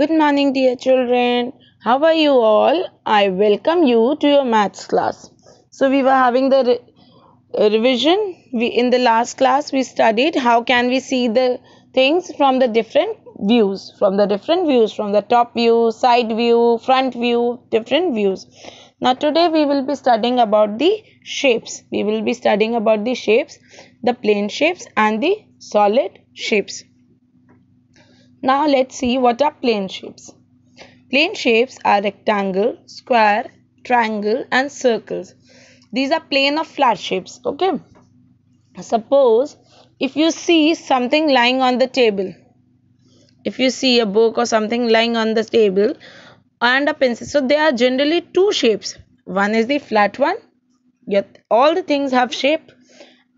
Good morning dear children. How are you all? I welcome you to your maths class. So we were having the re uh, revision. We in the last class we studied how can we see the things from the different views, from the different views, from the top view, side view, front view, different views. Now today we will be studying about the shapes. We will be studying about the shapes, the plane shapes and the solid shapes. Now let's see what are plane shapes. Plane shapes are rectangle, square, triangle and circles. These are plane or flat shapes. Okay. Suppose if you see something lying on the table. If you see a book or something lying on the table and a pencil. So there are generally two shapes. One is the flat one. Yet all the things have shape.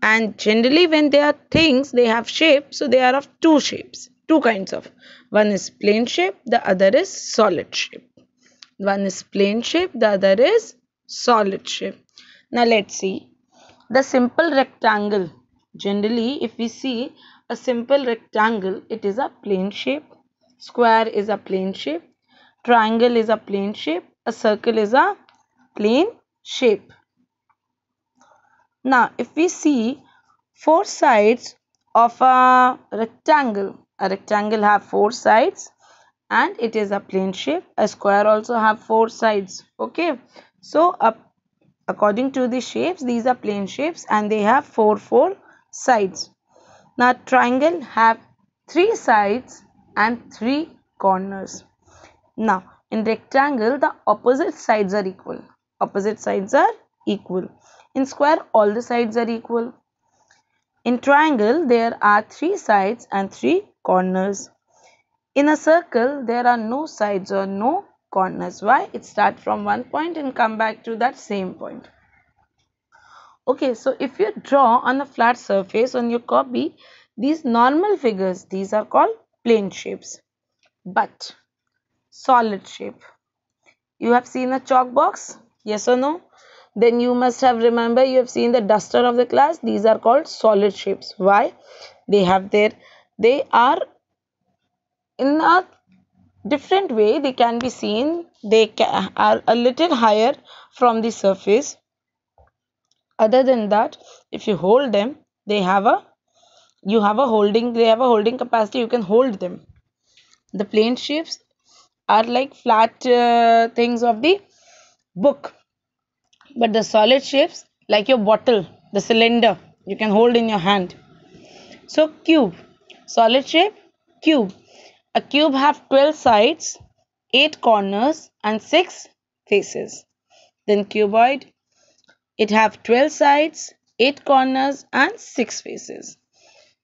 And generally when they are things they have shape. So they are of two shapes two kinds of one is plane shape the other is solid shape one is plane shape the other is solid shape now let's see the simple rectangle generally if we see a simple rectangle it is a plane shape square is a plane shape triangle is a plane shape a circle is a plane shape now if we see four sides of a rectangle a rectangle have four sides and it is a plane shape a square also have four sides okay so according to the shapes these are plane shapes and they have four four sides now triangle have three sides and three corners now in rectangle the opposite sides are equal opposite sides are equal in square all the sides are equal in triangle there are three sides and three corners. In a circle, there are no sides or no corners. Why? It start from one point and come back to that same point. Okay, so if you draw on a flat surface on your copy, these normal figures, these are called plane shapes. But solid shape. You have seen a chalk box? Yes or no? Then you must have remember you have seen the duster of the class. These are called solid shapes. Why? They have their they are in a different way they can be seen they are a little higher from the surface other than that if you hold them they have a you have a holding they have a holding capacity you can hold them the plane shapes are like flat uh, things of the book but the solid shapes like your bottle the cylinder you can hold in your hand so cube Solid shape cube. A cube have 12 sides, 8 corners and 6 faces. Then cuboid. It have 12 sides, 8 corners and 6 faces.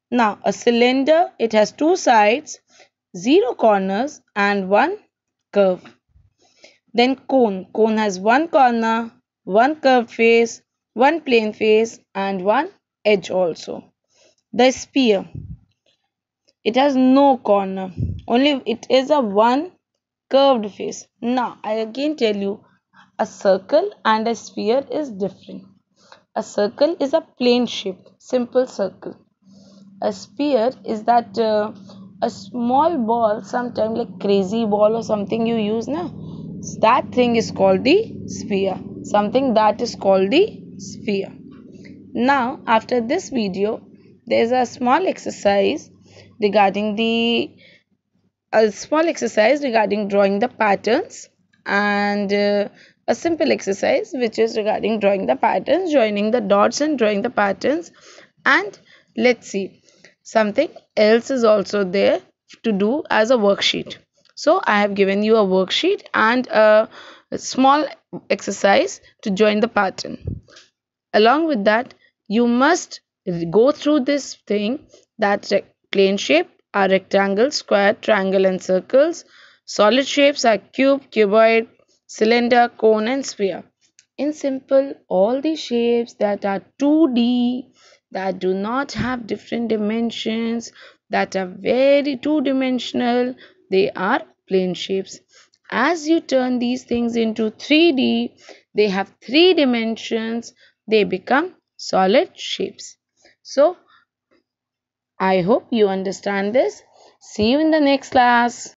Now a cylinder, it has 2 sides, 0 corners and 1 curve. Then cone. Cone has 1 corner, 1 curved face, 1 plane face and 1 edge also. The sphere it has no corner only it is a one curved face now i again tell you a circle and a sphere is different a circle is a plane shape simple circle a sphere is that uh, a small ball sometimes like crazy ball or something you use now that thing is called the sphere something that is called the sphere now after this video there is a small exercise regarding the a small exercise regarding drawing the patterns and uh, a simple exercise which is regarding drawing the patterns joining the dots and drawing the patterns and let's see something else is also there to do as a worksheet so i have given you a worksheet and a, a small exercise to join the pattern along with that you must go through this thing that Plane shape are rectangle, square, triangle and circles. Solid shapes are cube, cuboid, cylinder, cone and sphere. In simple, all the shapes that are 2D, that do not have different dimensions, that are very two-dimensional, they are plane shapes. As you turn these things into 3D, they have three dimensions, they become solid shapes. So, I hope you understand this. See you in the next class.